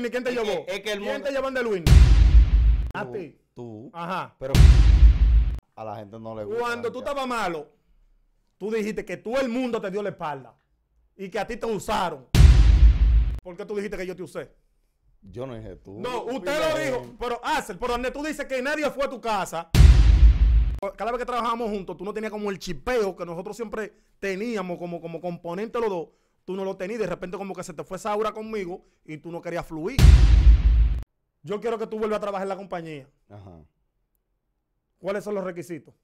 ni ¿Quién te llevó? es que el te llevan de Luis? A ti. Tú. Ajá. Pero a la gente no le gusta. Cuando tú estabas malo, tú dijiste que todo el mundo te dio la espalda y que a ti te usaron. ¿Por qué tú dijiste que yo te usé? Yo no dije tú. No, usted lo dijo. Pero, hace, por donde tú dices que nadie fue a tu casa. Cada vez que trabajamos juntos, tú no tenías como el chipeo que nosotros siempre teníamos como, como componente los dos tú no lo tenías. De repente como que se te fue esa aura conmigo y tú no querías fluir. Yo quiero que tú vuelvas a trabajar en la compañía. ¿Cuáles son los requisitos?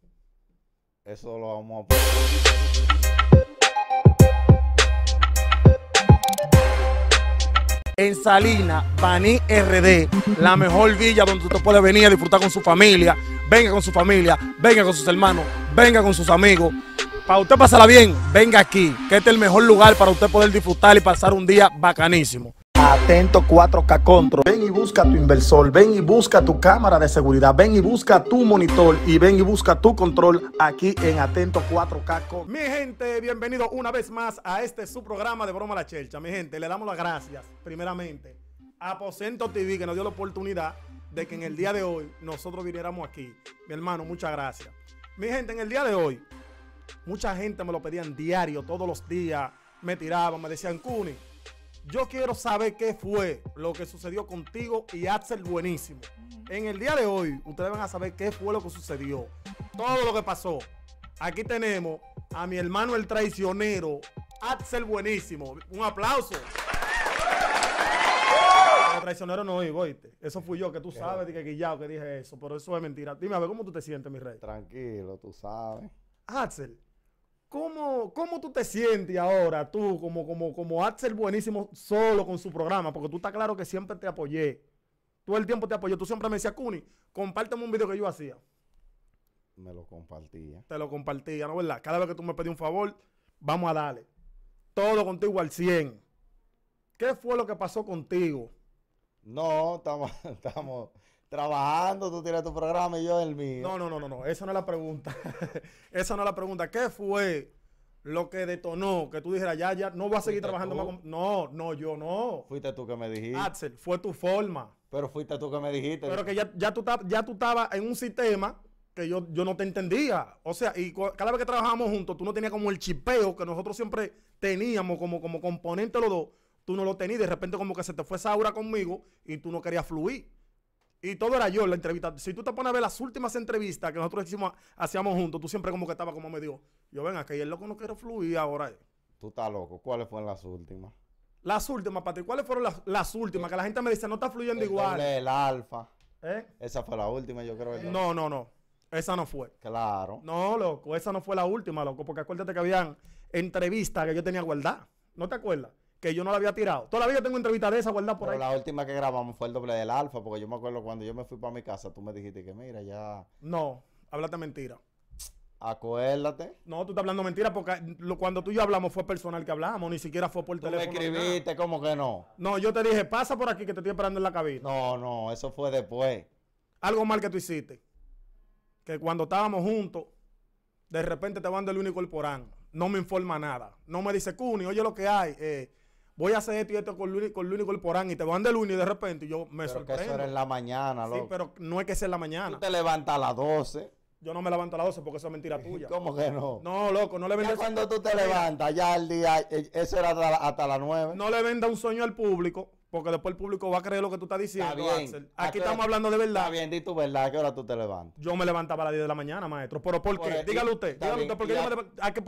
Eso lo vamos a... En Salina, Baní RD, la mejor villa donde usted puede venir a disfrutar con su familia. Venga con su familia, venga con sus hermanos, venga con sus amigos. Para usted pasarla bien, venga aquí, que este es el mejor lugar para usted poder disfrutar y pasar un día bacanísimo. Atento 4K Control. Ven y busca tu inversor, ven y busca tu cámara de seguridad, ven y busca tu monitor y ven y busca tu control aquí en Atento 4K Control. Mi gente, bienvenido una vez más a este su programa de Broma la Chelcha. Mi gente, le damos las gracias, primeramente, a Aposento TV que nos dio la oportunidad de que en el día de hoy nosotros viniéramos aquí. Mi hermano, muchas gracias. Mi gente, en el día de hoy Mucha gente me lo pedían diario, todos los días. Me tiraban, me decían, Cuni, yo quiero saber qué fue lo que sucedió contigo y Axel Buenísimo. En el día de hoy, ustedes van a saber qué fue lo que sucedió. Todo lo que pasó. Aquí tenemos a mi hermano el traicionero, Axel Buenísimo. Un aplauso. El traicionero no iba, oíste. Eso fui yo, que tú sabes, que guillado que dije eso, pero eso es mentira. Dime, a ver, ¿cómo tú te sientes, mi rey? Tranquilo, tú sabes. Axel, ¿cómo, ¿cómo tú te sientes ahora tú como, como, como Axel buenísimo solo con su programa? Porque tú estás claro que siempre te apoyé. Todo el tiempo te apoyé. Tú siempre me decías, Cuni, compárteme un video que yo hacía. Me lo compartía. Te lo compartía, ¿no verdad? Cada vez que tú me pedí un favor, vamos a darle. Todo contigo al 100. ¿Qué fue lo que pasó contigo? No, estamos, estamos, trabajando, tú tienes tu programa y yo el mío. No, no, no, no, no. Esa no es la pregunta. esa no es la pregunta. ¿Qué fue lo que detonó? Que tú dijeras, ya, ya, no voy a seguir trabajando No, no, yo no. Fuiste tú que me dijiste. Axel, fue tu forma. Pero fuiste tú que me dijiste. Pero que ya, ya tú estabas en un sistema que yo, yo no te entendía. O sea, y cada vez que trabajábamos juntos, tú no tenías como el chipeo que nosotros siempre teníamos como, como componente los dos. Tú no lo tenías. De repente como que se te fue esa aura conmigo y tú no querías fluir. Y todo era yo la entrevista. Si tú te pones a ver las últimas entrevistas que nosotros hicimos, hacíamos juntos, tú siempre como que estaba como medio. Yo venga, que el loco no quiere fluir ahora. Tú estás loco. ¿Cuáles fueron las últimas? Las últimas, Pati. ¿Cuáles fueron las, últimas? Que la gente me dice, no está fluyendo igual. el alfa. ¿Eh? Esa fue la última, yo creo. Que no, no, no. Esa no fue. Claro. No, loco. Esa no fue la última, loco. Porque acuérdate que habían entrevistas que yo tenía guardada. ¿No te acuerdas? yo no la había tirado. Todavía tengo entrevistas de esa verdad por Pero ahí. La última que grabamos fue el doble del alfa, porque yo me acuerdo cuando yo me fui para mi casa, tú me dijiste que mira, ya. No, háblate mentira. Acuérdate. No, tú estás hablando mentira porque cuando tú y yo hablamos fue personal que hablamos, ni siquiera fue por tú teléfono. Me escribiste, ¿cómo que no? No, yo te dije, pasa por aquí que te estoy esperando en la cabina. No, no, eso fue después. Algo mal que tú hiciste. Que cuando estábamos juntos, de repente te van del único el porán No me informa nada. No me dice, Cuni, oye lo que hay. Eh, voy a hacer esto y esto con Luni, con el porán y te van de y de repente yo me pero sorprendo. Que eso era en la mañana, loco. Sí, pero no es que sea en la mañana. te levantas a las 12. Yo no me levanto a las 12 porque eso es mentira tuya. ¿Cómo que no? No, loco, no le vendas. cuando tú te levantas, ya el día, eh, eso era hasta las 9. No le venda un sueño al público porque después el público va a creer lo que tú estás diciendo, Aquí estamos hablando de verdad. Está bien, di tu verdad, ¿a qué hora tú te levantas? Yo me levantaba a las 10 de la mañana, maestro. ¿Pero por qué? Dígalo usted. Ah, ¿por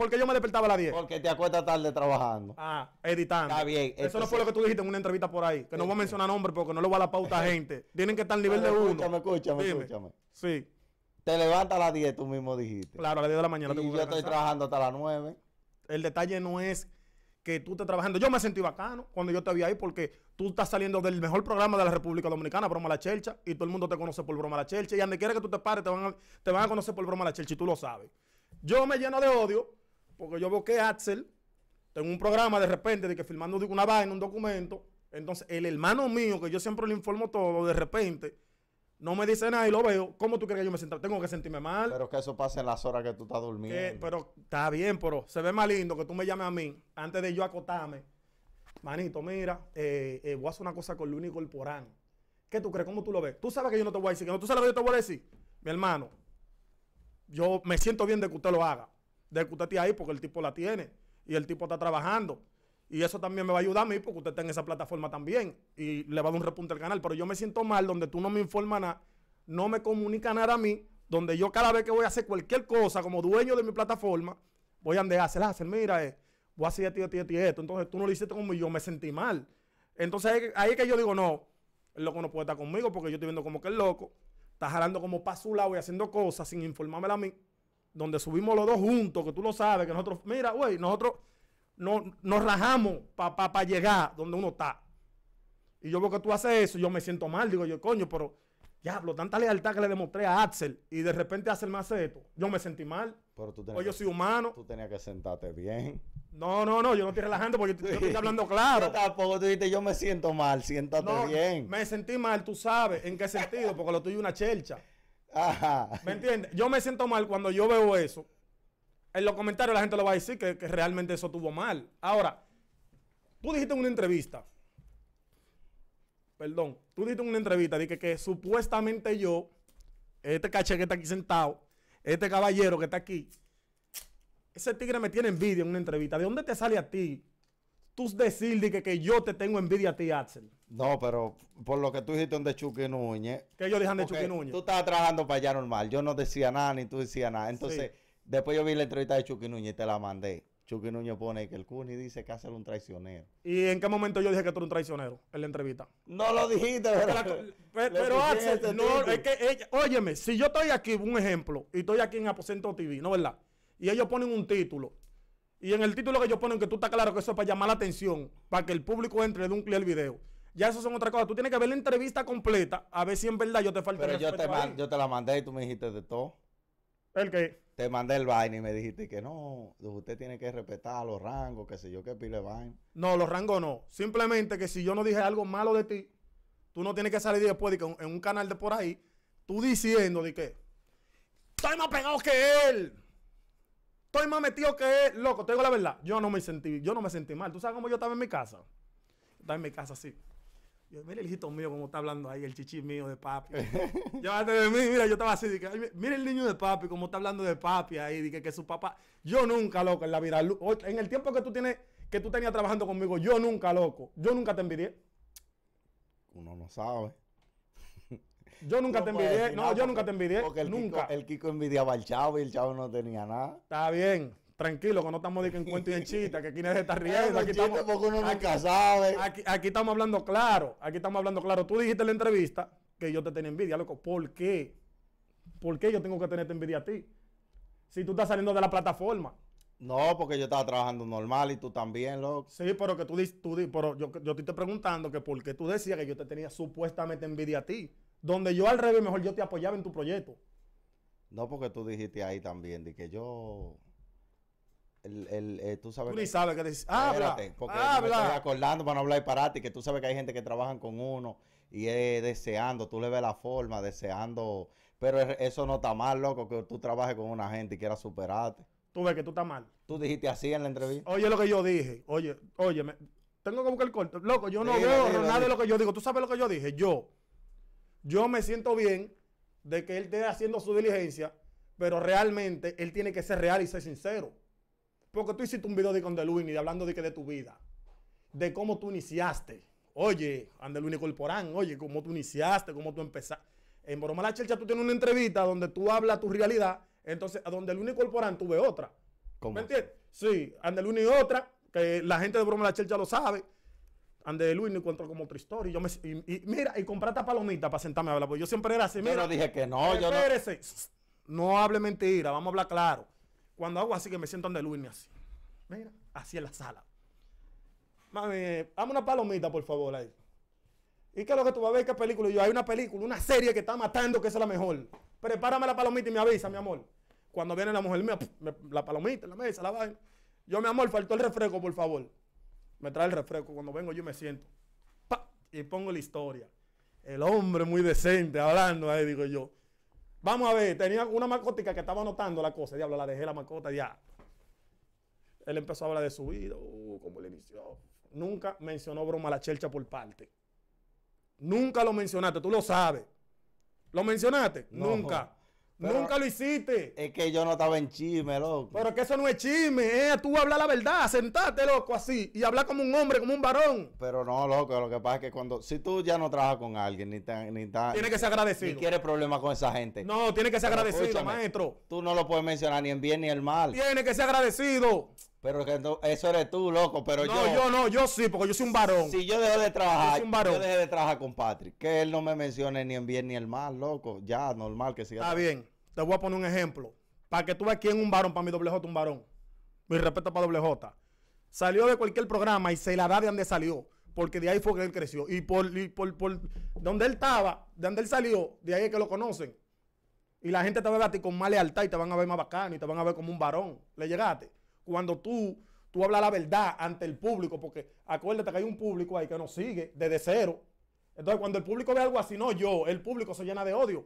qué, yo me, despertaba a las 10? Porque te acuerdas tarde trabajando. Ah, editando. Está bien. Eso no fue lo que tú dijiste en una entrevista por ahí. Que no voy a mencionar nombres porque no le va a la pauta a gente. Tienen que estar al nivel de uno. Escúchame, escúchame, Sí. Te levantas a las 10, tú mismo dijiste. Claro, a las 10 de la mañana. Y yo estoy trabajando hasta las 9. El detalle no es que tú estás trabajando. Yo me sentí bacano cuando yo te vi ahí porque tú estás saliendo del mejor programa de la República Dominicana, Broma la Chelcha, y todo el mundo te conoce por Broma la Chelcha. Y donde quiera que tú te pares, te van, a, conocer por Broma la Chelcha y tú lo sabes. Yo me lleno de odio porque yo veo que Axel, tengo un programa de repente de que firmando una vaina, un documento. Entonces, el hermano mío, que yo siempre le informo todo, de repente no me dice nada y lo veo. ¿Cómo tú crees que yo me siento? Tengo que sentirme mal. Pero que eso pase en las horas que tú estás durmiendo. Pero está bien, pero se ve más lindo que tú me llames a mí antes de yo acotarme. Manito, mira, eh, eh, voy a hacer una cosa con Luni Porano. ¿Qué tú crees? ¿Cómo tú lo ves? Tú sabes que yo no te voy a decir. Que no, tú sabes lo que yo te voy a decir. Mi hermano, yo me siento bien de que usted lo haga. De que usted esté ahí porque el tipo la tiene y el tipo está trabajando. Y eso también me va a ayudar a mí porque usted está en esa plataforma también y le va a dar un repunte al canal. Pero yo me siento mal donde tú no me informas nada, no me comunicas nada a mí, donde yo cada vez que voy a hacer cualquier cosa como dueño de mi plataforma, voy a andar a hacer, mira, eh, voy a hacer esto, esto, esto, esto. Entonces tú no lo hiciste como yo, me sentí mal. Entonces ahí es que yo digo, no, el loco no puede estar conmigo porque yo estoy viendo como que el loco está jalando como para su lado y haciendo cosas sin informármela a mí. Donde subimos los dos juntos, que tú lo sabes, que nosotros, mira, güey, nosotros no, nos rajamos para llegar donde uno está. Y yo veo que tú haces eso, yo me siento mal, digo yo, coño, pero diablo, tanta lealtad que le demostré a Axel y de repente Axel me hace esto. Yo me sentí mal. Pero tú pues yo soy humano. Tú tenías que sentarte bien. No, no, no, yo no estoy relajando porque yo, estoy hablando claro. Yo tampoco tú dijiste, yo me siento mal, siéntate no, bien. Me sentí mal, tú sabes, en qué sentido, porque lo tuyo es una chelcha. Ajá. ¿Me entiendes? Yo me siento mal cuando yo veo eso en los comentarios la gente lo va a decir que, realmente eso tuvo mal. Ahora, tú dijiste en una entrevista, perdón, tú dijiste en una entrevista, que, supuestamente yo, este caché que está aquí sentado, este caballero que está aquí, ese tigre me tiene envidia en una entrevista. ¿De dónde te sale a ti tú decir que, yo te tengo envidia a ti, Axel? No, pero por lo que tú dijiste de Chucky Núñez. Que yo dije de Chucky Núñez. Tú estabas trabajando para allá normal. Yo no decía nada ni tú decías nada. Entonces, Después yo vi la entrevista de Chucky Núñez y te la mandé. Chucky Núñez pone que el Cuni dice que hace un traicionero. ¿Y en qué momento yo dije que tú eres un traicionero en la entrevista? No lo dijiste, Pero, Axel, no, es que, óyeme, si yo estoy aquí, un ejemplo, y estoy aquí en Aposento TV, ¿no verdad? Y ellos ponen un título. Y en el título que ellos ponen, que tú estás claro que eso es para llamar la atención, para que el público entre, de un clic al video. Ya eso son otras cosas. Tú tienes que ver la entrevista completa, a ver si en verdad yo te falta Pero yo te, yo te la mandé y tú me dijiste de todo. ¿El qué? te mandé el vaina y me dijiste que no, usted tiene que respetar los rangos, que sé yo, que pile vaina. No, los rangos no. Simplemente que si yo no dije algo malo de ti, tú no tienes que salir después de que en un canal de por ahí, tú diciendo de que estoy más pegado que él. Estoy más metido que él. Loco, te digo la verdad. Yo no me sentí, yo no me sentí mal. ¿Tú sabes cómo yo estaba en mi casa? Estaba en mi casa así. Yo, mira el hijito mío como está hablando ahí, el chichi mío de papi. Llévate de mí, mira, yo estaba así, dije, mira el niño de papi como está hablando de papi ahí, dije que su papá, yo nunca, loco, en la vida, en el tiempo que tú tienes, que tú tenías trabajando conmigo, yo nunca, loco, yo nunca te envidié. Uno no sabe. Yo nunca te envidié, no, yo nunca te envidié, porque nunca. el Kiko envidiaba al chavo y el chavo no tenía nada. Está bien, tranquilo, que no estamos de que en y en chita, que aquí nadie está riendo. Aquí estamos, hablando claro, aquí estamos hablando claro. Tú dijiste en la entrevista que yo te tenía envidia, loco. ¿Por qué? ¿Por qué yo tengo que tenerte envidia a ti? Si tú estás saliendo de la plataforma. No, porque yo estaba trabajando normal y tú también, loco. Sí, pero que tú dices, tú, pero yo, te estoy preguntando que por qué tú decías que yo te tenía supuestamente envidia a ti. Donde yo al revés, mejor yo te apoyaba en tu proyecto. No, porque tú dijiste ahí también, de que yo eh, tú sabes. Tú que, ni sabes que Habla. habla. Me acordando para no hablar pararte, que tú sabes que hay gente que trabajan con uno y deseando, tú le ves la forma, deseando. Pero eso no está mal, loco, que tú trabajes con una gente y quieras superarte. Tú ves que tú estás mal. Tú dijiste así en la entrevista. Oye, lo que yo dije. Oye, oye, tengo como que el corte. Loco, yo no veo nada de lo que yo digo. Tú sabes lo que yo dije. Yo, yo me siento bien de que él esté haciendo su diligencia, pero realmente él tiene que ser real y ser sincero. Porque tú hiciste un video de con hablando de que de tu vida, de cómo tú iniciaste. Oye, y Corporán, oye, cómo tú iniciaste, cómo tú empezaste. En Broma la Chelcha tú tienes una entrevista donde tú hablas tu realidad, entonces a donde Luini Corporán tú ves otra. ¿Cómo? ¿Me entiendes? Sí, y otra, que la gente de Broma la Chelcha lo sabe. Ande encuentro como otra historia. Y yo me, mira, y compraste palomita para sentarme a hablar. Porque yo siempre era así. Mira, yo dije que no. Yo no... no hable mentira, vamos a hablar claro. Cuando hago así que me siento donde Luis, así. Mira, así en la sala. Mami, dame una palomita, por favor, ahí. ¿Y qué es lo que tú vas a ver? ¿Qué película? Y yo, hay una película, una serie que está matando, que es la mejor. Prepárame la palomita y me avisa, mi amor. Cuando viene la mujer mía, la palomita, la mesa, la vaina. Yo, mi amor, faltó el refresco, por favor. Me trae el refresco. Cuando vengo yo me siento. Y pongo la historia. El hombre muy decente hablando ahí, digo yo. Vamos a ver, tenía una mascotica que estaba anotando la cosa. Diablo, la dejé la mascota, ya. Él empezó a hablar de su vida, uh, cómo le inició. Nunca mencionó broma a la chercha por parte. Nunca lo mencionaste, tú lo sabes. ¿Lo mencionaste? Nunca. Nunca lo hiciste. Es que yo no estaba en chisme, loco. Pero que eso no es chisme, ¿eh? Tú hablas la verdad, Sentate, loco, así. Y habla como un hombre, como un varón. Pero no, loco, lo que pasa es que cuando. Si tú ya no trabajas con alguien, ni tan. Ni tiene que ser agradecido. Ni quieres problemas con esa gente. No, tiene que ser agradecido, maestro. Tú no lo puedes mencionar ni en bien ni en mal. Tiene que ser agradecido. Pero eso eres tú, loco, pero no, yo... No, yo no, yo sí, porque yo soy un varón. Si yo dejo de trabajar, yo, soy dejé de trabajar con Patrick, que él no me mencione ni en bien ni el mal, loco. Ya, normal que siga. Está bien, te voy a poner un ejemplo. Para que tú veas quién es un varón, para mi doble J un varón. Mi respeto para doble J. Salió de cualquier programa y se la da de donde salió. Porque de ahí fue que él creció. Y por, por donde él estaba, de donde él salió, de ahí es que lo conocen. Y la gente te va a ver a ti con más lealtad y te van a ver más bacano y te van a ver como un varón. ¿Le llegaste? cuando tú, tú hablas la verdad ante el público, porque acuérdate que hay un público ahí que nos sigue desde cero. Entonces, cuando el público ve algo así, no yo, el público se llena de odio.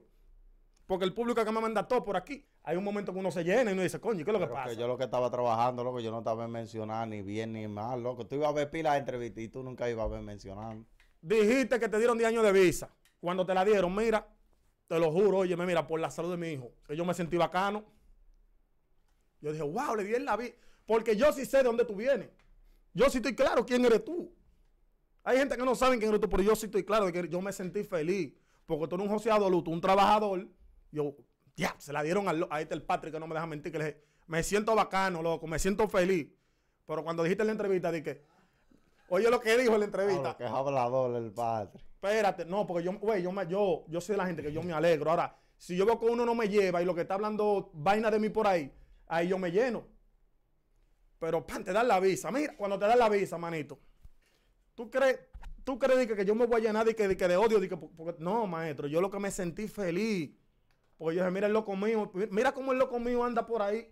Porque el público que me todo por aquí, hay un momento que uno se llena y uno dice, coño, ¿qué es lo que pasa? yo lo que estaba trabajando, loco, yo no estaba mencionando ni bien ni mal, loco. Tú ibas a ver pilas de entrevistas y tú nunca ibas a ver mencionando. Dijiste que te dieron 10 años de visa. Cuando te la dieron, mira, te lo juro, oye, mira, por la salud de mi hijo, que yo me sentí bacano. Yo dije, wow, le di la visa. Porque yo sí sé de dónde tú vienes. Yo sí estoy claro quién eres tú. Hay gente que no sabe quién eres tú, pero yo sí estoy claro de que yo me sentí feliz. Porque tú eres un José luto, un trabajador. Yo, ya, se la dieron al, a este el Patrick, que no me deja mentir, que le dije, me siento bacano, loco, me siento feliz. Pero cuando dijiste en la entrevista, dije, oye lo que dijo en la entrevista. que es hablador el Patrick. Espérate, no, porque yo, güey, yo, yo, yo soy de la gente que yo me alegro. Ahora, si yo veo que uno no me lleva y lo que está hablando vaina de mí por ahí, ahí yo me lleno. Pero, pan, te dan la visa. Mira, cuando te dan la visa, manito. ¿Tú crees, tú crees que, yo me voy a llenar de, que, de, odio? no, maestro, yo lo que me sentí feliz. Porque yo dije, mira el loco mío, mira cómo el loco mío anda por ahí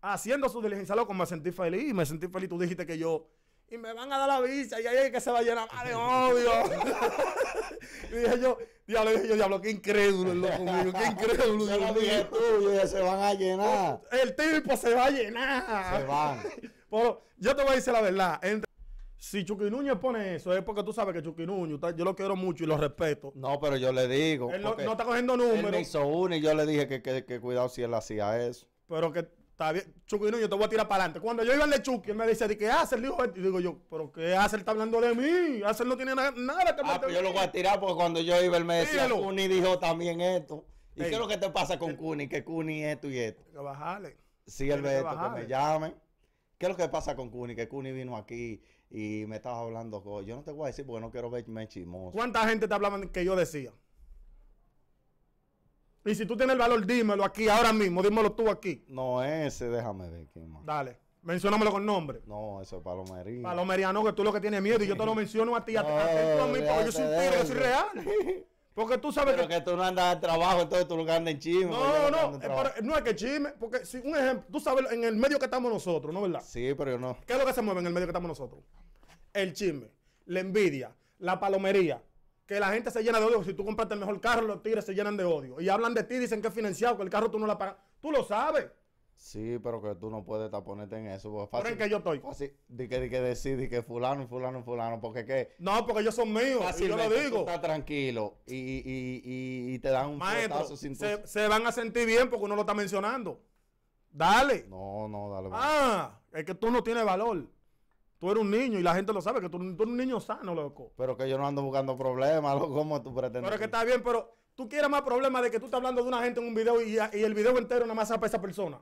haciendo su diligencia, loco, me sentí feliz, me sentí feliz. Tú dijiste que yo y me van a dar la visa y ahí es que se va a llenar más de odio. y dije yo, diablo, dije yo, diablo, qué incrédulo el loco mío, qué incrédulo. Yo lo dije tú, yo se van a llenar. El tipo se va a llenar. Se van. yo te voy a decir la verdad. si Chucky pone eso, es porque tú sabes que Chucky yo lo quiero mucho y lo respeto. No, pero yo le digo. Él no, está cogiendo números. Él me hizo uno y yo le dije que, que cuidado si él hacía eso. Pero que Está bien, Chucky yo te voy a tirar para adelante. Cuando yo iba al de Chucky, él me dice, ¿qué hace? esto. y digo yo, ¿pero qué hace? Él está hablando de mí. Hace no tiene nada, nada que Ah, pues yo lo voy a tirar porque cuando yo iba, él me decía, Cuni dijo también esto. ¿Y qué es lo que te pasa con Cuni? Eh. Que Cuni esto y esto. que Sí, el esto, que me llamen. ¿Qué es lo que pasa con Cuni? Que Cuni vino aquí y me estaba hablando. Yo no te voy a decir porque no quiero verme chismoso. ¿Cuánta gente te hablaba que yo decía? Y si tú tienes el valor, dímelo aquí, ahora mismo, dímelo tú aquí. No, ese, déjame ver aquí, más. Dale. Menciónamelo con nombre. No, eso es palomería. Palomería no, que tú lo que tienes miedo y yo te lo menciono a ti, a, ti, a porque yo soy un tigre, yo soy real. Porque tú sabes pero que... tú no andas al trabajo, entonces tú lo andas en chisme. No, no, eh, no, es que chisme, porque si un ejemplo, tú sabes en el medio que estamos nosotros, ¿no es verdad? Sí, pero yo no. ¿Qué es lo que se mueve en el medio que estamos nosotros? El chisme, la envidia, la palomería, que la gente se llena de odio. Si tú compraste el mejor carro, los tigres se llenan de odio. Y hablan de ti, dicen que es financiado, que el carro tú no la pagas. Tú lo sabes. Sí, pero que tú no puedes taponete en eso. que yo estoy? así de que, que decir, que fulano, fulano, fulano, porque qué. No, porque ellos son míos, así yo lo digo. está tranquilo y, y, y, y, te dan un paso sin se, se van a sentir bien porque uno lo está mencionando. Dale. No, no, dale. Pues. Ah, es que tú no tienes valor. Tú eres un niño y la gente lo sabe, que tú, eres un niño sano, loco. Pero que yo no ando buscando problemas, loco, como tú pretendes. Pero que está bien, pero tú quieres más problemas de que tú estás hablando de una gente en un video y, el video entero nada más para esa persona.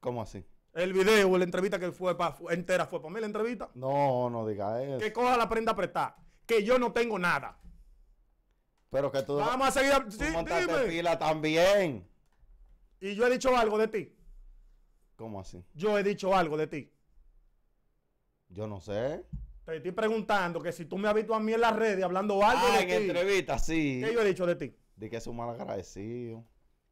¿Cómo así? El video, o la entrevista que fue pa, entera fue para mí la entrevista. No, no diga eso. Que coja la prenda prestada. Que yo no tengo nada. Pero que tú. Vamos a seguir. tú sí, dime. también. Y yo he dicho algo de ti. ¿Cómo así? Yo he dicho algo de ti. Yo no sé. Te estoy preguntando que si tú me has visto a mí en las redes hablando ah, algo ah, en entrevista, sí. ¿Qué yo he dicho de ti? De que es un mal agradecido.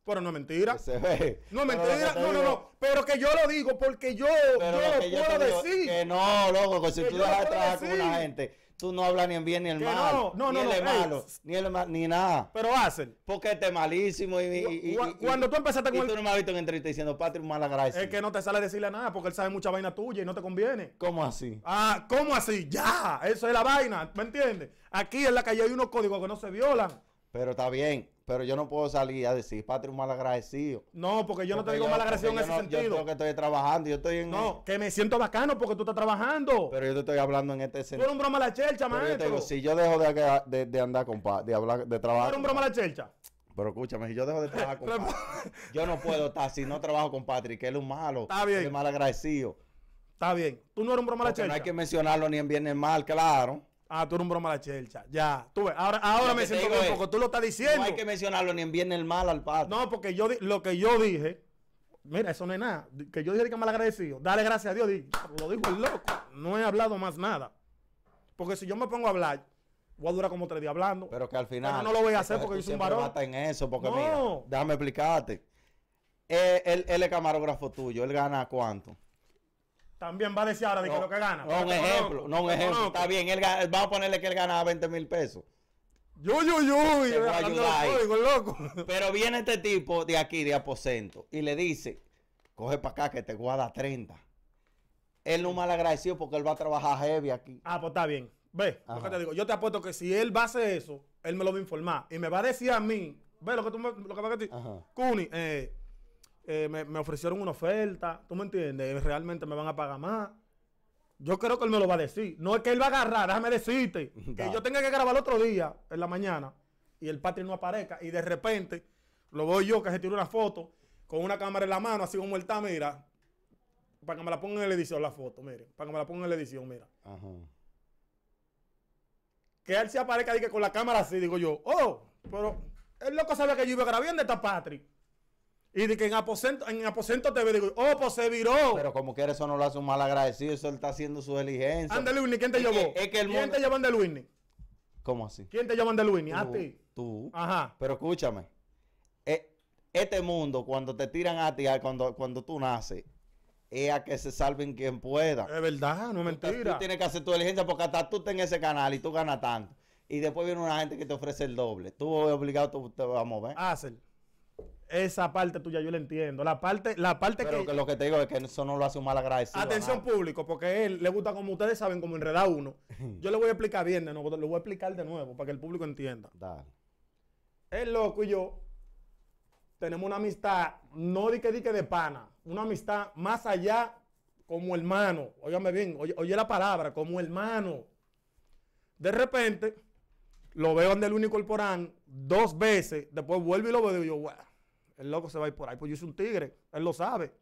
Pero no es mentira. se ve. No es mentira. No, no, no. Pero que yo lo digo porque yo, yo lo puedo decir. Que no, loco, que si tú dejas a trabajar con una gente tú no hablas ni en bien ni en mal. No, no, ni El malo, ni el mal, ni nada. Pero hacen. Porque este malísimo y, Cuando tú empezaste con no me has visto en entrevista diciendo, Patrick, mala gracia. Es que no te sale a decirle nada porque él sabe mucha vaina tuya y no te conviene. ¿Cómo así? Ah, ¿cómo así? Ya, eso es la vaina, ¿me entiendes? Aquí en la calle hay unos códigos que no se violan. Pero está bien, pero yo no puedo salir a decir, Patrick, un malagradecido. No, porque yo no te digo mal malagradecido en ese sentido. Yo creo que estoy trabajando, yo estoy en... No, que me siento bacano porque tú estás trabajando. Pero yo te estoy hablando en este sentido. Tú eres un broma la chelcha, maestro. Yo te digo, si yo dejo de, de, andar con de hablar, de trabajar... Tú eres un broma la chelcha. Pero escúchame, si yo dejo de trabajar con Patrick, yo no puedo estar si no trabajo con Patrick, que él es un malo, Está bien. él es malagradecido. Está bien, tú no eres un broma la chelcha. No hay que mencionarlo ni en bien ni en mal, claro. Ah, tú eres un broma la chelcha. Ya. Tú ves, ahora, ahora me siento bien porque tú lo estás diciendo. No hay que mencionarlo ni en bien ni mal al padre. No, porque yo lo que yo dije, mira, eso no es nada. Que yo dije que mal agradecido. Dale gracias a Dios. lo dijo el loco. No he hablado más nada. Porque si yo me pongo a hablar, voy a durar como tres días hablando. Pero que al final. no lo voy a hacer porque yo soy un varón. no. déjame explicarte. Eh, él es camarógrafo tuyo. Él gana cuánto? también va a decir ahora de que lo que gana. No, un ejemplo, no, un ejemplo. Está bien, él, vamos a ponerle que él gana 20 mil pesos. Yo, yo, yo, Pero viene este tipo de aquí, de aposento, y le dice, coge para acá que te guarda 30. Él no mal agradecido porque él va a trabajar heavy aquí. Ah, pues está bien. Ve, te digo. Yo te apuesto que si él va a hacer eso, él me lo va a informar. Y me va a decir a mí, ve lo que tú me, lo que me Cuni, eh, eh, me, ofrecieron una oferta, ¿tú me entiendes? Realmente me van a pagar más. Yo creo que él me lo va a decir. No es que él va a agarrar, déjame decirte, que yo tenga que grabar el otro día, en la mañana, y el patri no aparezca, y de repente lo veo yo que se tira una foto con una cámara en la mano, así como él está, mira, para que me la pongan en la edición la foto, mire, para que me la pongan en la edición, mira. Que él se aparezca que con la cámara así, digo yo, oh, pero el loco sabía que yo iba a grabar, esta esta Patrick? Y de que en aposento, en aposento te digo, oh, pues se viró. Pero como que eso no lo hace un mal agradecido, eso él está haciendo su diligencia. Ande ¿quién te llevó? Que, ¿Quién te llevó Ande ¿Cómo así? ¿Quién te llevó Ande Luini? A ti. Tú. Ajá. Pero escúchame. E, este mundo, cuando te tiran a ti, cuando, cuando tú naces, es a que se salven quien pueda. Es verdad, no es mentira. Tú, tienes que hacer tu diligencia porque hasta tú estás en ese canal y tú ganas tanto. Y después viene una gente que te ofrece el doble. Tú obligado tú, te vas a mover. Hazlo. Esa parte tuya yo la entiendo. La parte, la parte Pero que, lo que te digo es que eso no lo hace un mal agradecido. Atención público, porque él le gusta, como ustedes saben, como enredar uno. Yo le voy a explicar bien de nuevo, lo voy a explicar de nuevo para que el público entienda. Dale. El loco y yo tenemos una amistad, no di que dique de pana, una amistad más allá como hermano. Óigame bien, oye, la palabra, como hermano. De repente, lo veo en el único porán dos veces, después vuelvo y lo veo y yo, wow el loco se va a por ahí. Pues yo soy un tigre. Él lo sabe.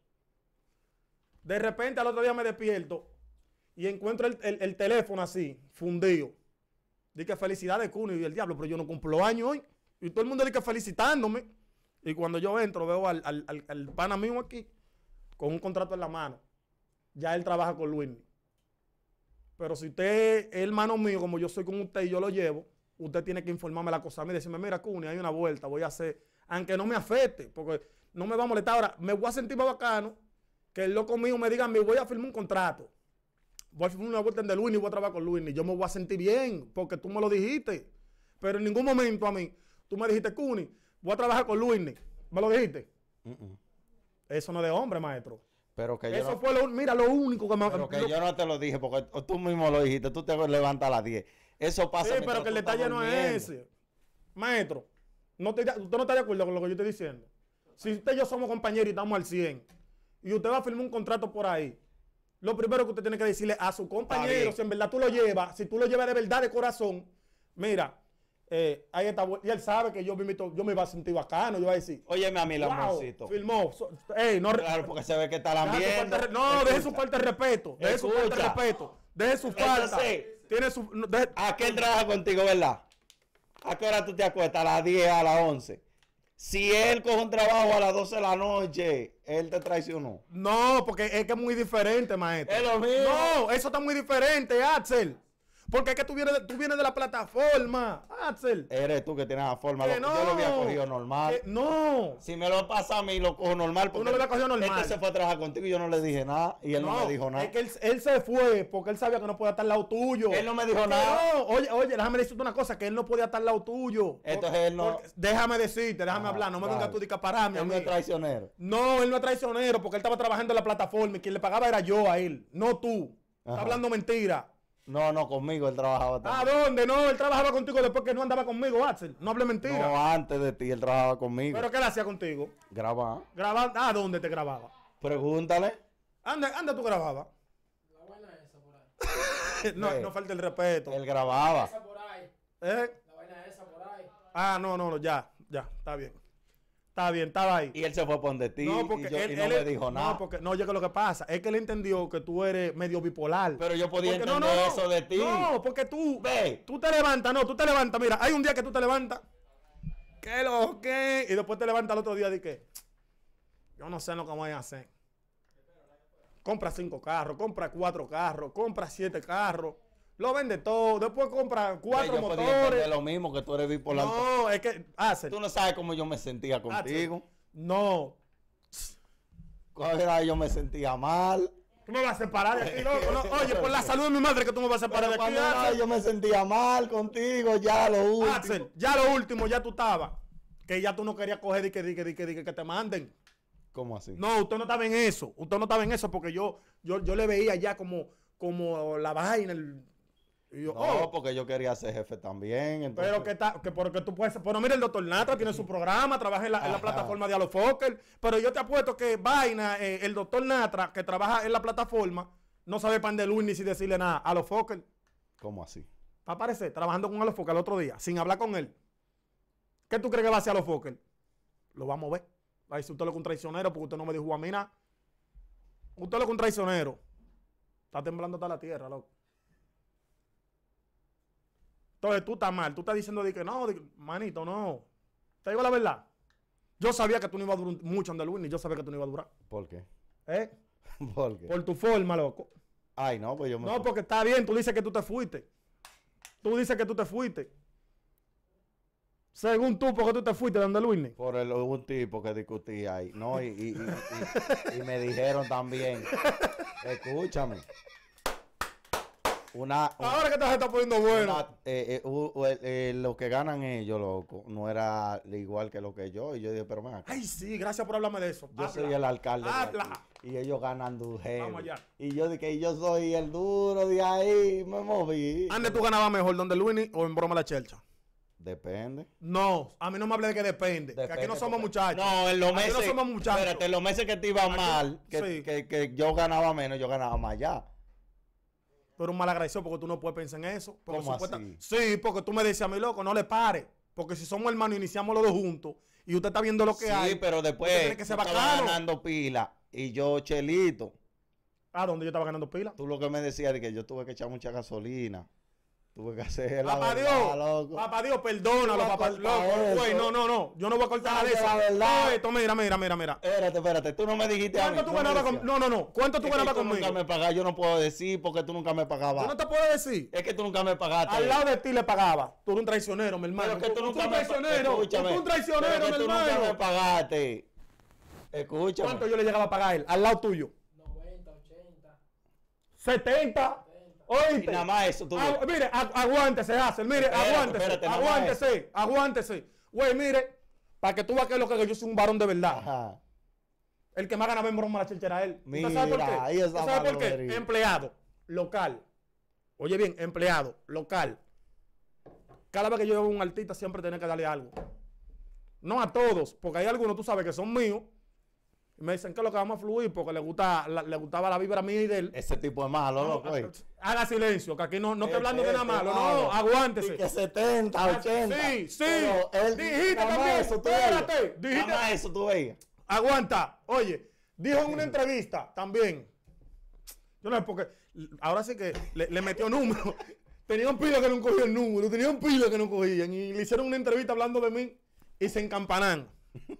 De repente al otro día me despierto y encuentro el, teléfono así, fundido. Dije, felicidades, Cunio y el diablo, pero yo no cumplo años hoy. Y todo el mundo dice felicitándome. Y cuando yo entro, veo al, al, pana mío aquí con un contrato en la mano. Ya él trabaja con Luis. Pero si usted es hermano mío, como yo soy con usted y yo lo llevo, usted tiene que informarme la cosa a mí, decirme, mira, Cuni, hay una vuelta, voy a hacer aunque no me afecte, porque no me va a molestar. Ahora, me voy a sentir más bacano que el loco mío me diga, me voy a firmar un contrato. Voy a firmar una vuelta de Luis y voy a trabajar con Luis. yo me voy a sentir bien, porque tú me lo dijiste. Pero en ningún momento a mí, tú me dijiste, Cuni, voy a trabajar con Luis. ¿Me lo dijiste? Eso no es de hombre, maestro. Pero que Eso yo fue lo, mira, lo único que me... yo no te lo dije, porque tú mismo lo dijiste, tú te levantas a las 10. Eso pasa. Sí, pero que el detalle no es ese. Maestro, no te, usted no está de acuerdo con lo que yo estoy diciendo. Si usted y yo somos compañeros y estamos al 100, y usted va a firmar un contrato por ahí, lo primero que usted tiene que decirle a su compañero, si en verdad tú lo llevas, si tú lo llevas de verdad de corazón, mira, eh, ahí está, y él sabe que yo me yo me va a sentir bacano, yo voy a decir. Óyeme a mí, wow, firmó no, claro, porque se ve que está la mierda. No, deje su falta de respeto. Deje su falta de respeto. Deje su falta. Tiene su, Aquel trabaja contigo, ¿verdad? ¿A qué hora tú te acuestas? A las 10, a las 11. Si él coge un trabajo a las 12 de la noche, él te traicionó. No, porque es que es muy diferente, maestro. Es lo mismo. No, eso está muy diferente, Axel. Porque es que tú vienes de, tú vienes de la plataforma, Axel. Eres tú que tienes la forma. Que yo lo había cogido normal. no. Si me lo pasa a mí, lo cojo normal. Porque no lo había cogido normal. Él se fue a trabajar contigo y yo no le dije nada. Y él no, me dijo nada. Es que él, se fue porque él sabía que no podía estar al lado tuyo. Él no me dijo nada. No, oye, oye, déjame decirte una cosa: que él no podía estar al lado tuyo. Entonces él no. déjame decirte, déjame ah, hablar. No me vengas tú tú discapararme. Él no es traicionero. No, él no es traicionero porque él estaba trabajando en la plataforma y quien le pagaba era yo a él, no tú. Está hablando mentira. No, no, conmigo él trabajaba también. ¿A dónde? No, él trabajaba contigo después que no andaba conmigo, Axel. No hable mentira. No, antes de ti él trabajaba conmigo. ¿Pero qué le hacía contigo? Grababa. Grababa. ¿A dónde te grababa? Pregúntale. Anda, anda, tú grababas. La vaina esa por ahí. no, eh, no falta el respeto. Él grababa. La vaina esa ¿Eh? esa por ahí. Ah, no, no, ya, ya, está bien bien, estaba ahí. Y él se fue por donde ti no, porque no dijo nada. No, porque, no, yo que lo que pasa es que él entendió que tú eres medio bipolar. Pero yo podía entender eso de ti. No, porque tú, ve, tú te levantas, no, tú te levantas, mira, hay un día que tú te levantas, que lo que, y después te levantas el otro día de que, yo no sé lo que voy a hacer. Compra cinco carros, compra cuatro carros, compra siete carros. Lo vende todo. Después compra cuatro yo motores. lo mismo que tú eres bipolar. No, es que hace. Ah, tú no sabes cómo yo me sentía ah, contigo. No. Era, yo me sentía mal. Tú me vas a separar de aquí, loco. No, oye, por la salud de mi madre que tú me vas a separar de aquí. yo me sentía mal contigo, ya lo último. ya lo último, ya tú estabas. Que ya tú no querías coger y que, que, que, que te manden. ¿Cómo así? No, usted no estaba en eso. Usted no estaba en eso porque yo, yo, yo le veía ya como, como la vaina, no, oh". porque yo quería ser jefe también. Pero que, que, porque tú puedes. Bueno, mira, el doctor Natra tiene su programa, trabaja en la, plataforma de Alofoker. Pero yo te apuesto que Vaina, eh, el doctor Natra, que trabaja en la plataforma, no sabe pan de ni si decirle nada a Alofoker. ¿Cómo así? Va a aparecer trabajando con Alofoker el otro día, sin hablar con él. ¿Qué tú crees que va a hacer Alofoker? Lo vamos a ver. Va a decir usted lo que traicionero, porque usted no me dijo a mí nada. Usted lo que traicionero. Está temblando toda la tierra, loco. Entonces tú estás mal, tú estás diciendo de que no, manito, no. Te digo la verdad. Yo sabía que tú no ibas a durar mucho, en ni yo sabía que tú no ibas a durar. ¿Por qué? ¿Eh? ¿Por qué? Por tu forma, loco. Ay, no, pues yo me. No, porque está bien, tú dices que tú te fuiste. Tú dices que tú te fuiste. Según tú, ¿por qué tú te fuiste de Andaluz? Por el, un tipo que discutí ahí. No, y me dijeron también. Escúchame. Ahora que te está poniendo bueno. Eh, eh, eh, lo que ganan ellos, loco, no era igual que lo que yo. Y yo dije, pero man. Ay, sí, gracias por hablarme de eso. Yo soy el alcalde. y ellos ganan duro. Y yo dije, yo soy el duro de ahí. Me moví. ¿Ande tú ganabas mejor? ¿Donde Luini o en broma la chelcha? Depende. No, a mí no me hable de que depende. que aquí no somos muchachos. No, en los meses. Aquí no en los meses que te iba mal, que, que, yo ganaba menos, yo ganaba más allá. Pero un mal porque tú no puedes pensar en eso. ¿Cómo Sí, porque tú me decías a mi loco, no le pares. Porque si somos hermanos, iniciamos los dos juntos y usted está viendo lo que hay. Sí, pero después que ganando pila y yo chelito. ¿A ah, dónde yo estaba ganando pila? Tú lo que me decías de que yo tuve que echar mucha gasolina Tuve que Papá Dios, papá Dios, perdónalo, papá loco. no, no, no. Yo no voy a cortar la esa. mira, mira, mira, mira. Espérate, espérate. Tú no me dijiste ¿Cuánto tú ganabas conmigo? No, no, no. ¿Cuánto tú ganabas conmigo? Nunca me pagaba, Yo no puedo decir porque tú nunca me pagabas. tú no te puedo decir. Es que tú nunca me pagaste. Al lado de ti le pagaba. Tú eres un traicionero, mi hermano. que tú, eres nunca un traicionero. Tú eres un traicionero, mi hermano. Tú nunca me pagaste. Escúchame. ¿Cuánto yo le llegaba a pagar a él? Al lado tuyo. 90, 80. 70. Oíste. nada más eso. mire, aguántese, Hazel. Mire, aguántese. aguántese, aguántese. Güey, mire, para que tú veas que lo que yo soy un varón de verdad. El que más gana en broma la chinchera es él. Mira, ¿Sabes por qué? ¿Sabes por qué? Empleado, local. Oye bien, empleado, local. Cada vez que yo veo a un artista siempre tiene que darle algo. No a todos, porque hay algunos, tú sabes, que son míos me dicen que lo que vamos a fluir porque le, gusta, le gustaba la vibra mía y del. Ese tipo de malo, loco. Ah, haga silencio, que aquí no, no estoy hablando de nada malo, No, aguántese. que 70, 80. Ah, sí, sí. dijiste también. Eso, tú espérate. Dijiste. eso tú veías. Aguanta. Oye, dijo en una entrevista también. Yo no sé porque. Ahora sí que le, metió número. Tenían pila que no cogía el número. Tenían pila que no cogían. Y le hicieron una entrevista hablando de mí. Y se encampanan.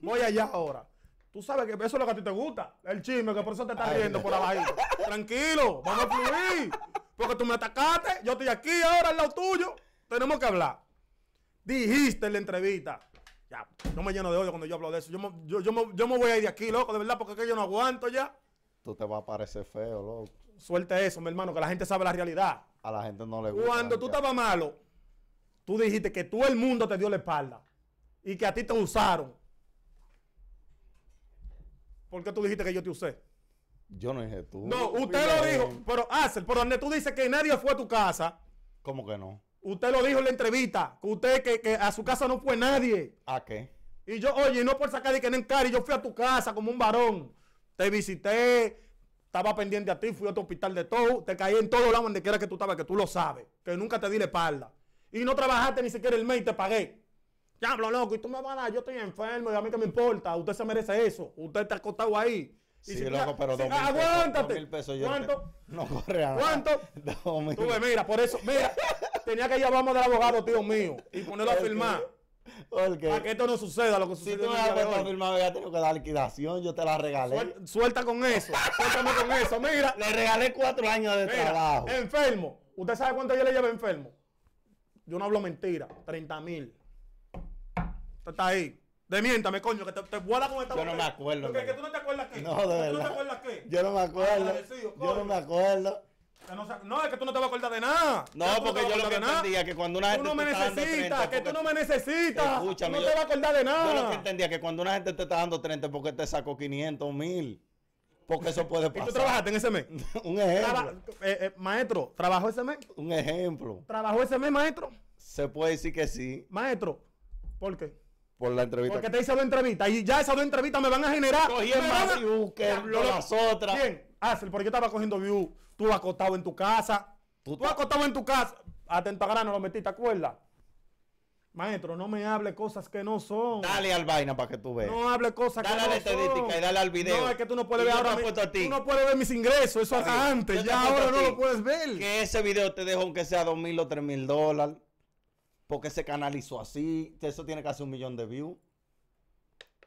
Voy allá ahora. Tú sabes que eso es lo que a ti te gusta. El chisme, que por eso te estás riendo por abajo. Tranquilo, vamos a fluir. Porque tú me atacaste, yo estoy aquí ahora al lado tuyo. Tenemos que hablar. Dijiste en la entrevista. Ya, no me lleno de odio cuando yo hablo de eso. Yo me, voy a ir de aquí, loco, de verdad, porque es que yo no aguanto ya. Tú te vas a parecer feo, loco. Suelta eso, mi hermano, que la gente sabe la realidad. A la gente no le gusta. Cuando tú estabas malo, tú dijiste que todo el mundo te dio la espalda y que a ti te usaron. ¿Por qué tú dijiste que yo te usé? Yo no dije tú. No, usted lo dijo. Pero, hace, por donde tú dices que nadie fue a tu casa. ¿Cómo que no? Usted lo dijo en la entrevista. Que usted que, a su casa no fue nadie. ¿A qué? Y yo, oye, no por sacar de que no cari, yo fui a tu casa como un varón. Te visité, estaba pendiente a ti, fui a tu hospital de todo. Te caí en todo lado donde quiera que tú estabas, que tú lo sabes. Que nunca te di la espalda. Y no trabajaste ni siquiera el mes y te pagué hablo loco, y tú me vas a dar, yo estoy enfermo, y a mí que me importa, usted se merece eso, usted está acostado ahí. sí, loco, pero aguántate. pesos ¿Cuánto? No corre nada. ¿Cuánto? Dos mil. Tú mira, por eso, mira, tenía que llamarme del abogado, tío mío, y ponerlo a firmar. qué? para que esto no suceda lo que sucede. Si tú me has a firmar, ya tengo que dar liquidación, yo te la regalé. suelta con eso, suéltame con eso. Mira. Le regalé cuatro años de trabajo. Enfermo. ¿Usted sabe cuánto yo le llevo enfermo? Yo no hablo mentira. 30 mil. Está está ahí. Demiéntame, coño, que te, te vuela con esta Yo no me acuerdo. Porque que tú no te acuerdas qué. No, de verdad. ¿Tú no te acuerdas qué? Yo no me acuerdo. Yo no me acuerdo. No, es que tú no te vas a acordar de nada. No, porque yo lo que entendía que cuando una gente. Tú no que tú no me No te vas a acordar de nada. Yo lo que entendía que cuando una gente te está dando 30 porque te sacó 500 mil. Porque eso puede pasar. ¿Y tú trabajaste en ese mes? Un ejemplo. Eh, eh, maestro, ¿trabajó ese mes? Un ejemplo. ¿Trabajó ese mes, maestro? Se puede decir que sí. Maestro, ¿por qué? por la entrevista. Porque te hice dos entrevistas y ya esas dos entrevistas me van a generar. Cogí el más que las otras. Bien, Axel, porque yo estaba cogiendo view. Tú acostado en tu casa. Tú, has acostado en tu casa. Atento a grano, lo metiste, ¿te acuerdas? Maestro, no me hable cosas que no son. Dale al vaina para que tú veas. No hable cosas que no son. Dale a la estadística y dale al video. No, es que tú no puedes ver ahora. Mis, a ti. Tú no puedes ver mis ingresos, eso acá antes. Ya ahora no lo puedes ver. Que ese video te dejo aunque sea dos mil o tres mil dólares porque se canalizó así? Eso tiene casi un millón de views.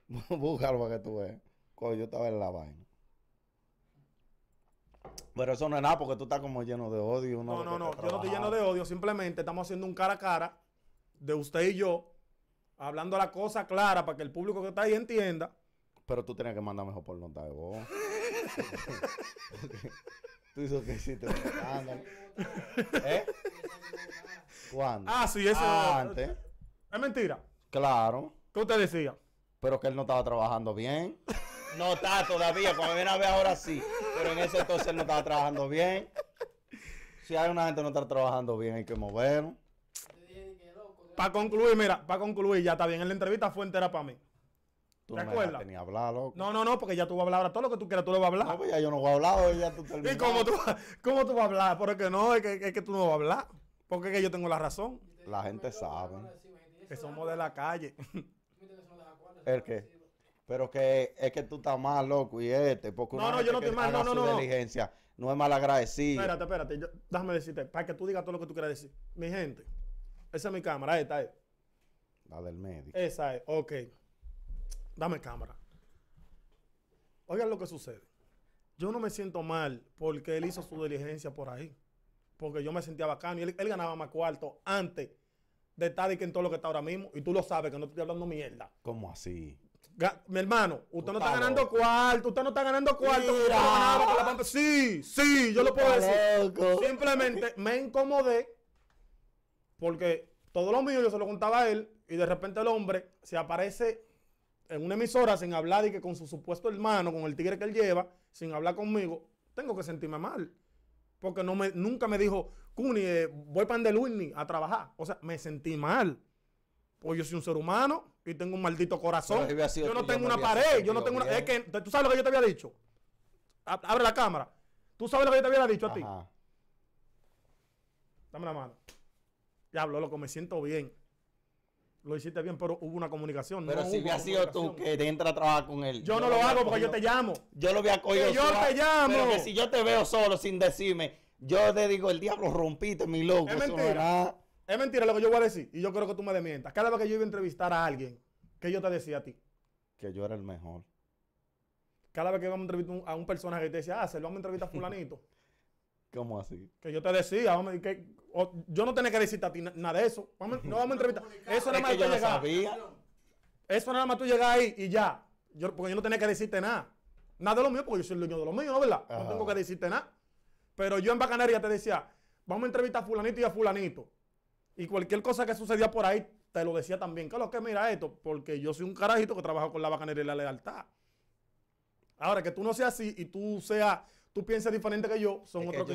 Búscalo para que tú veas. yo estaba en la vaina. Pero eso no es nada porque tú estás como lleno de odio. No, no, no. Yo no estoy lleno de odio. Simplemente estamos haciendo un cara a cara de usted y yo. Hablando la cosa clara para que el público que está ahí entienda. Pero tú tenías que mandar mejor por nota de voz. tú dices que hiciste. ¿Eh? ¿Cuándo? Ah, sí, ese antes. Es mentira. Claro. ¿Qué usted decía? Pero que él no estaba trabajando bien. No está todavía, cuando viene a ver ahora sí. Pero en ese entonces él no estaba trabajando bien. Si hay una gente que no está trabajando bien, hay que moverlo. Para concluir, mira, para concluir, ya está bien. En la entrevista fue entera para mí. ¿Te no acuerdas? hablar, loco. No, no, no, porque ya tú vas a hablar todo lo que tú quieras, tú le vas a hablar. No, pues ya yo no voy a hablar, ya tú terminas. ¿Y cómo tú, cómo tú vas a hablar? Porque no, es que, es que tú no vas a hablar. Porque es que yo tengo la razón. La gente sabe. Que somos de la calle. ¿El qué? Pero que es que tú estás mal, loco, y este, porque no, no, yo no estoy mal, no, no, no. Diligencia, no es mal agradecido. Espérate, espérate, déjame decirte, para que tú digas todo lo que tú quieras decir. Mi gente, esa es mi cámara, esta es. La del médico. Esa es, ok. Dame cámara. Oigan lo que sucede. Yo no me siento mal porque él hizo su diligencia por ahí porque yo me sentía bacano y él, ganaba más cuarto antes de estar y que en todo lo que está ahora mismo. Y tú lo sabes que no estoy hablando mierda. ¿Cómo así? mi hermano, usted no está ganando cuarto, usted no está ganando cuarto. Sí, sí, yo lo puedo decir. Simplemente me incomodé porque todo lo mío yo se lo contaba a él y de repente el hombre se aparece en una emisora sin hablar y que con su supuesto hermano, con el tigre que él lleva, sin hablar conmigo, tengo que sentirme mal porque no me, nunca me dijo, Cuni, eh, voy para Andalucía a trabajar. O sea, me sentí mal. Pues yo soy un ser humano y tengo un maldito corazón. Yo no, tengo una pared, yo no tengo una... Es que, tú sabes lo que yo te había dicho. Abre la cámara. Tú sabes lo que yo te había dicho a ti. Dame la mano. Diablo, loco, me siento bien lo hiciste bien, pero hubo una comunicación. Pero si hubiera sido tú que te entra a trabajar con él. Yo no lo, hago porque yo te llamo. Yo lo voy a coger. yo te llamo. Pero si yo te veo solo sin decirme, yo te digo, el diablo rompiste, mi loco. Es mentira. Es mentira lo que yo voy a decir. Y yo creo que tú me desmientas. Cada vez que yo iba a entrevistar a alguien, que yo te decía a ti? Que yo era el mejor. Cada vez que vamos a entrevistar a un personaje, te decía, ah, se lo vamos a entrevistar a fulanito. ¿Cómo así? Que yo te decía, que, yo no tenía que decirte a ti nada de eso. no vamos a entrevistar. Eso nada más tú llegar. Eso nada más tú llegas ahí y ya. Yo, porque yo no tenía que decirte nada. Nada de lo mío, porque yo soy el dueño de lo mío, verdad? No tengo que decirte nada. Pero yo en Bacanería te decía, vamos a entrevistar a fulanito y a fulanito. Y cualquier cosa que sucedía por ahí, te lo decía también. Que lo que mira esto, porque yo soy un carajito que trabajo con la Bacanería y la lealtad. Ahora, que tú no seas así y tú seas tú piensas diferente que yo, son otros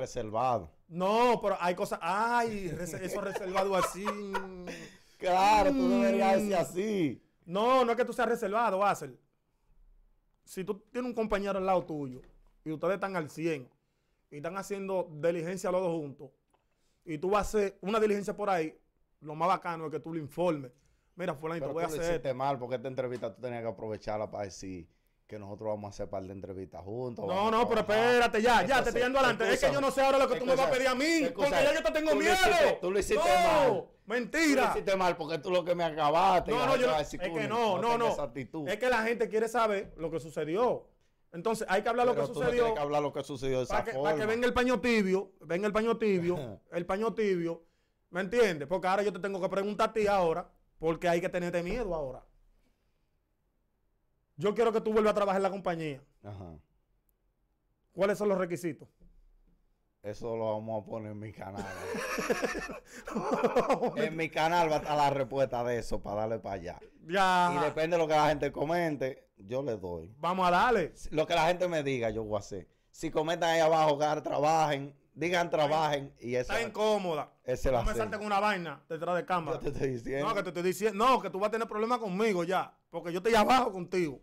reservado. No, pero hay cosas, ay, eso reservado así. Claro, tú deberías mm. decir así. No, no es que tú seas reservado, ser. Si tú tienes un compañero al lado tuyo y ustedes están al 100 y están haciendo diligencia los dos juntos y tú vas a hacer una diligencia por ahí, lo más bacano es que tú le informes. Mira, te voy a hacer... Pero tú mal porque esta entrevista tú tenías que aprovecharla para decir que nosotros vamos a hacer par de entrevistas juntos. No, no, pero espérate, ya, ya, te estoy yendo adelante. es que yo no sé ahora lo que tú me vas a pedir a mí, porque ya yo te tengo miedo. tú lo hiciste no, mal. Mentira. Tú lo hiciste mal porque tú lo que me acabaste. No, no, yo no, es que no, no, no. Es que la gente quiere saber lo que sucedió. Entonces hay que hablar lo que sucedió. Hay que hablar lo que sucedió esa Para que venga el paño tibio, venga el paño tibio, el paño tibio. ¿Me entiendes? Porque ahora yo te tengo que preguntar a ti ahora, porque hay que tenerte miedo ahora yo quiero que tú vuelvas a trabajar en la compañía. Ajá. ¿Cuáles son los requisitos? Eso lo vamos a poner en mi canal. en mi canal va a estar la respuesta de eso para darle para allá. Ya. Y depende de lo que la gente comente, yo le doy. Vamos a darle. Lo que la gente me diga, yo voy a hacer. Si comentan ahí abajo, hogar, trabajen, digan trabajen. y eso. Está incómoda no me saltes salte con una vaina detrás de cámara. No, que te estoy diciendo. No, que tú vas a tener problemas conmigo ya. Porque yo estoy abajo contigo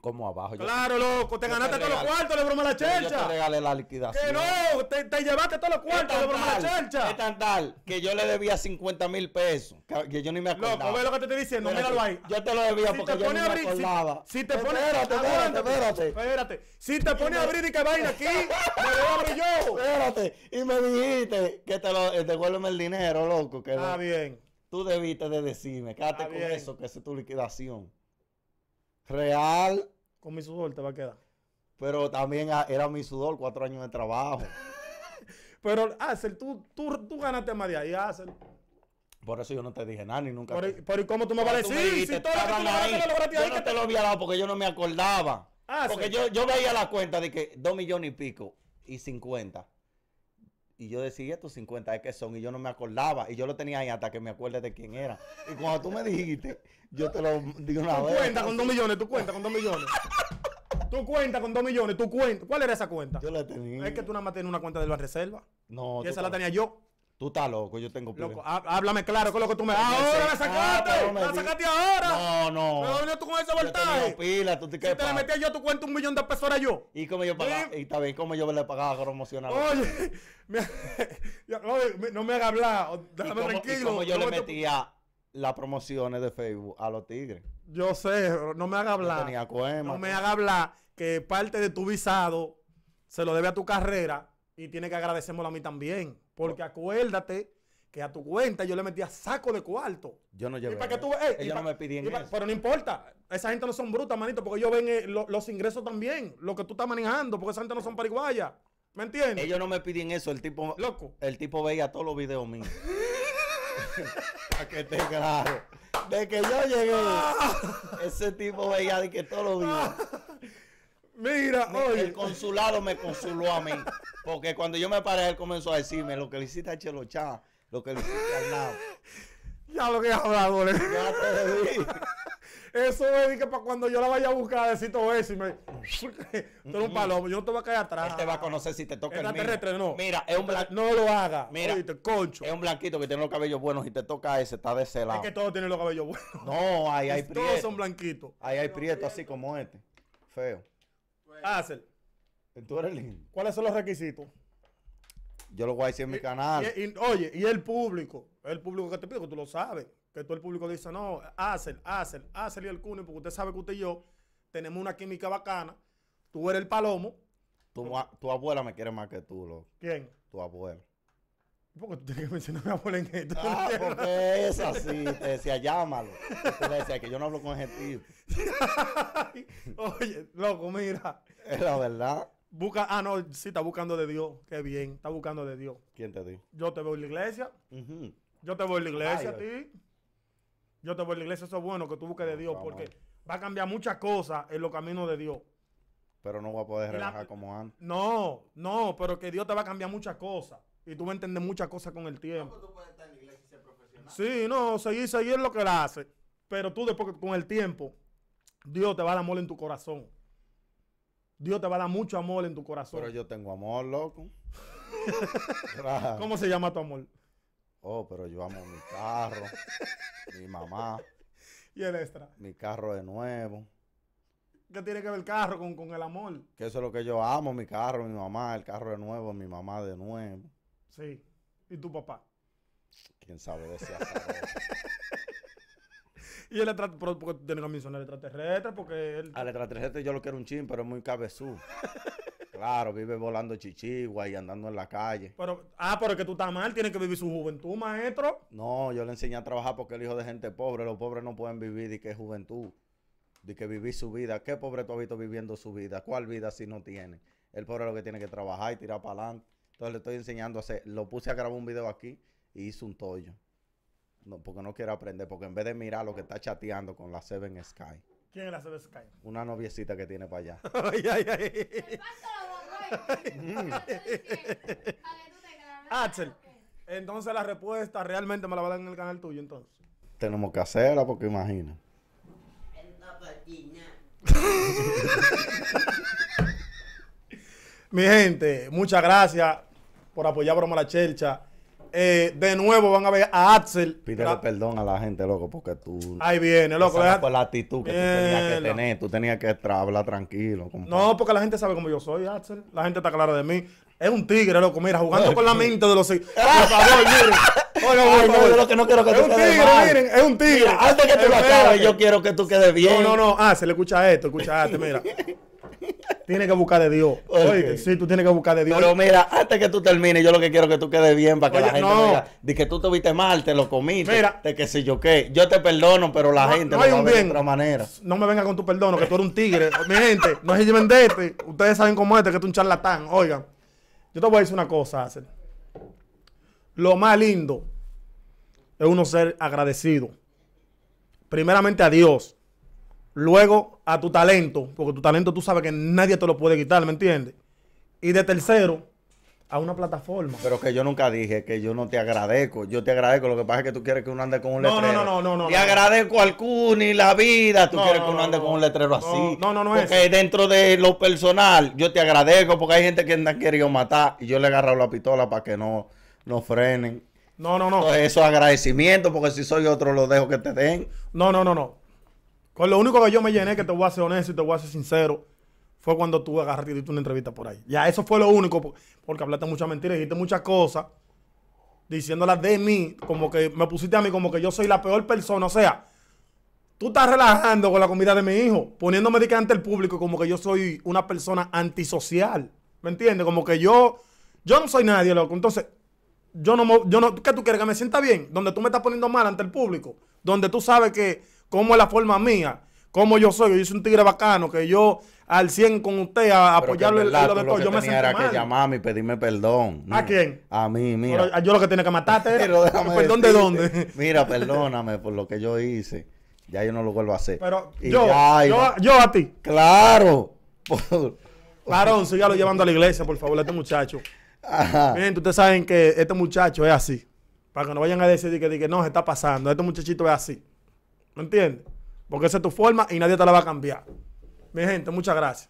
como abajo? Claro, loco, te ganaste todos los cuartos de broma la chercha. Yo te regalé la liquidación. Que no, te, llevaste todos los cuartos de broma la chercha. Es tan tal que yo le debía 50 mil pesos. Que yo ni me acordaba. Loco, ve lo que te estoy diciendo, míralo ahí. Yo te lo debía porque yo ni abrir, me acordaba. Si, te pones espérate, espérate, espérate, Si te pone a abrir y que vaina aquí, me lo abro yo. Espérate, y me dijiste que te lo eh, devuélveme el dinero, loco. Que bien. Tú debiste de decirme, quédate con eso, que esa es tu liquidación. Real. Con mi sudor te va a quedar. Pero también ah, era mi sudor, cuatro años de trabajo. Pero, Axel, tú, tú, tú ganaste más de ahí, Axel. Por eso yo no te dije nada ni nunca. Pero, ¿y cómo tú me vas a decir? Si que no que te... lo había dado porque yo no me acordaba. porque yo, yo veía la cuenta de que dos millones y pico y cincuenta y yo decía, estos 50 es que son, y yo no me acordaba. Y yo lo tenía ahí hasta que me acuerde de quién era. Y cuando tú me dijiste, yo te lo digo una ¿Tú cuentas Cuenta con 2 millones, tú cuentas con dos millones. Tú cuentas con 2 millones, tú cuentas. ¿Cuál era esa cuenta? Yo la tenía. Es que tú nada más tenías una cuenta de la reserva. No. Y esa la tenía yo. Tú estás loco, yo tengo pile. Loco, háblame claro, con lo que tú me Ahora ah, me sacaste, me sacaste ahora. No, no. Pero dónde tú con ese voltaje. Yo pila, tú te Si te le metía yo tú tu un millón de pesos ahora yo. Y cómo yo pagaba, y, y también cómo yo le pagaba promocionar. Oye, me, oye, no me hagas hablar, déjame tranquilo. Y como yo le metía las promociones de Facebook a los tigres. Yo sé, no me hagas hablar. Tenía no me pues. haga hablar que parte de tu visado se lo debe a tu carrera y tiene que agradecérmelo a mí también. Porque acuérdate que a tu cuenta yo le metía saco de cuarto. Yo no llevé. Y para qué tú Ellos no me pidieron eso. Pero no importa. Esa gente no son brutas, manito, porque ellos ven eh, los ingresos también, lo que tú estás manejando, porque esa gente no son paraguayas. ¿Me entiendes? Ellos no me piden eso. El tipo. Loco. El tipo veía todos los videos míos. para que esté claro. De que yo llegué. Ah. ese tipo veía de que todos los videos. Mira, El consulado me consuló a mí. Porque cuando yo me paré, él comenzó a decirme lo que le hiciste a Chelo lo que le hiciste al lado. Ya lo que he hablado, Ya te vi. Eso es que para cuando yo la vaya a buscar, decir todo eso y me. un palomo, yo no te voy a caer atrás. Él te va a conocer si te toca el mío. no. Mira, es un blanco. No lo haga. Mira, concho. Es un blanquito que tiene los cabellos buenos y te toca ese, está de ese lado. Es que todos tienen los cabellos buenos. No, ahí hay, prieto. Todos son blanquitos. Ahí hay prieto así como este. Feo. Hazel. Tú eres lindo. ¿Cuáles son los requisitos? Yo lo voy a decir en mi canal. oye, y el público, el público que te pido, que tú lo sabes, que todo el público dice, no, Hazel, Hazel, Hazel y el Cune, porque usted sabe que usted y yo tenemos una química bacana, tú eres el palomo. Tu, abuela me quiere más que tú, ¿Quién? Tu abuela qué tú tienes que mencionar a mi abuela en Ah, es así. Te decía, llámalo. Te decía que yo no hablo con gentil. Oye, loco, mira. Es la verdad. Busca, ah, no, sí, está buscando de Dios. Qué bien, está buscando de Dios. ¿Quién te dijo? Yo te voy a la iglesia. Yo te voy a la iglesia a ti. Yo te voy a la iglesia. Eso es bueno que tú busques de Dios porque va a cambiar muchas cosas en los caminos de Dios. Pero no va a poder relajar como antes. No, no, pero que Dios te va a cambiar muchas cosas. Y tú vas a muchas cosas con el tiempo. No, pues tú puedes estar en iglesia y ser profesional. Sí, no, seguir, seguir lo que la hace. Pero tú después, con el tiempo, Dios te va a dar amor en tu corazón. Dios te va a dar mucho amor en tu corazón. Pero yo tengo amor, loco. ¿Cómo se llama tu amor? Oh, pero yo amo mi carro, mi mamá. ¿Y el extra? Mi carro de nuevo. ¿Qué tiene que ver el carro con, con, el amor? Que eso es lo que yo amo, mi carro, mi mamá, el carro de nuevo, mi mamá de nuevo. Sí. ¿Y tu papá? ¿Quién sabe de ese Y el extraterrestre, porque tiene que mencionar el extraterrestre, porque él... Al extraterrestre yo lo quiero un chin, pero es muy cabezú. claro, vive volando chichigua y andando en la calle. Pero, ah, pero que tú estás mal, Tiene que vivir su juventud, maestro. No, yo le enseñé a trabajar porque el hijo de gente pobre, los pobres no pueden vivir de qué juventud, de que vivir su vida. ¿Qué pobre tú has visto viviendo su vida? ¿Cuál vida si no tiene? El pobre es lo que tiene que trabajar y tirar para adelante. Entonces le estoy enseñando a hacer. Lo puse a grabar un video aquí y hizo un tollo. No, porque no quiero aprender, porque en vez de mirar lo que está chateando con la Seven Sky. ¿Quién es la Seven Sky? Una noviecita que tiene para allá. ay, ay, ay. Axel, entonces la respuesta realmente me la va a dar en el canal tuyo, entonces. Tenemos que hacerla porque imagina. Mi gente, muchas gracias por apoyar Broma la Chercha. Eh, de nuevo van a ver a Axel. Pídele perdón a la gente, loco, porque tú. Ahí viene, loco. Esa la actitud que tú tenías que tener. Tú tenías que hablar tranquilo. No, porque la gente sabe cómo yo soy, Axel. La gente está clara de mí. Es un tigre, loco. Mira, jugando con la mente de los. Por favor, miren. es un tigre, miren, es un tigre. antes que te lo acabes, yo quiero que tú quedes bien. No, no, no, Axel, le escucha esto, escucha esto, mira tienes que buscar de Dios. Oye, sí, tú tienes que buscar de Dios. Pero mira, antes que tú termines, yo lo que quiero es que tú quedes bien para que la gente diga, de que tú te viste mal, te lo comiste, mira, De que si yo qué. Yo te perdono, pero la gente no hay va a ver de otra manera. No me venga con tu perdono, que tú eres un tigre. Mi gente, no es vendete. Este. Ustedes saben cómo es, este, que tú un charlatán. Oigan, yo te voy a decir una cosa, hacer. Lo más lindo es uno ser agradecido. Primeramente a Dios Luego, a tu talento, porque tu talento tú sabes que nadie te lo puede quitar, ¿me entiendes? Y de tercero, a una plataforma. Pero que yo nunca dije que yo no te agradezco. Yo te agradezco. Lo que pasa es que tú quieres que uno ande con un letrero. No, no, no, no. Te agradezco al CUNY, la vida. Tú quieres que uno ande con un letrero así. No, no, no Porque dentro de lo personal, yo te agradezco porque hay gente que me han querido matar y yo le he agarrado la pistola para que no, frenen. No, no, no. eso es agradecimiento porque si soy otro lo dejo que te den. No, no, no, no. Con lo único que yo me llené, que te voy a ser honesto y te voy a ser sincero, fue cuando tú agarraste y diste una entrevista por ahí. Ya, eso fue lo único, porque hablaste muchas mentiras, dijiste muchas cosas, diciéndolas de mí, como que me pusiste a mí como que yo soy la peor persona. O sea, tú estás relajando con la comida de mi hijo, poniéndome de que ante el público como que yo soy una persona antisocial. ¿Me entiendes? Como que yo, yo no soy nadie, loco. Entonces, yo no, yo no, ¿qué tú quieres? ¿Que me sienta bien? Donde tú me estás poniendo mal ante el público. Donde tú sabes que cómo es la forma mía, cómo yo soy. Yo soy un tigre bacano, que yo al 100 con usted a apoyarlo en lo de todo. yo me sentí era que llamarme y pedirme perdón. ¿A quién? A mí, mira. Ah, yo lo que tiene que matarte ¿Perdón de dónde? mira, perdóname por lo que yo hice. Ya yo no lo vuelvo a hacer. Pero yo, yo, a ti. Claro. Claro, sigálo llevando a la iglesia, por favor, a este muchacho. Miren, ustedes saben que este muchacho es así. Para que no vayan a decir que, que no, se está pasando. Este muchachito es así. ¿Me entiendes? Porque esa es tu forma y nadie te la va a cambiar. Mi gente, muchas gracias.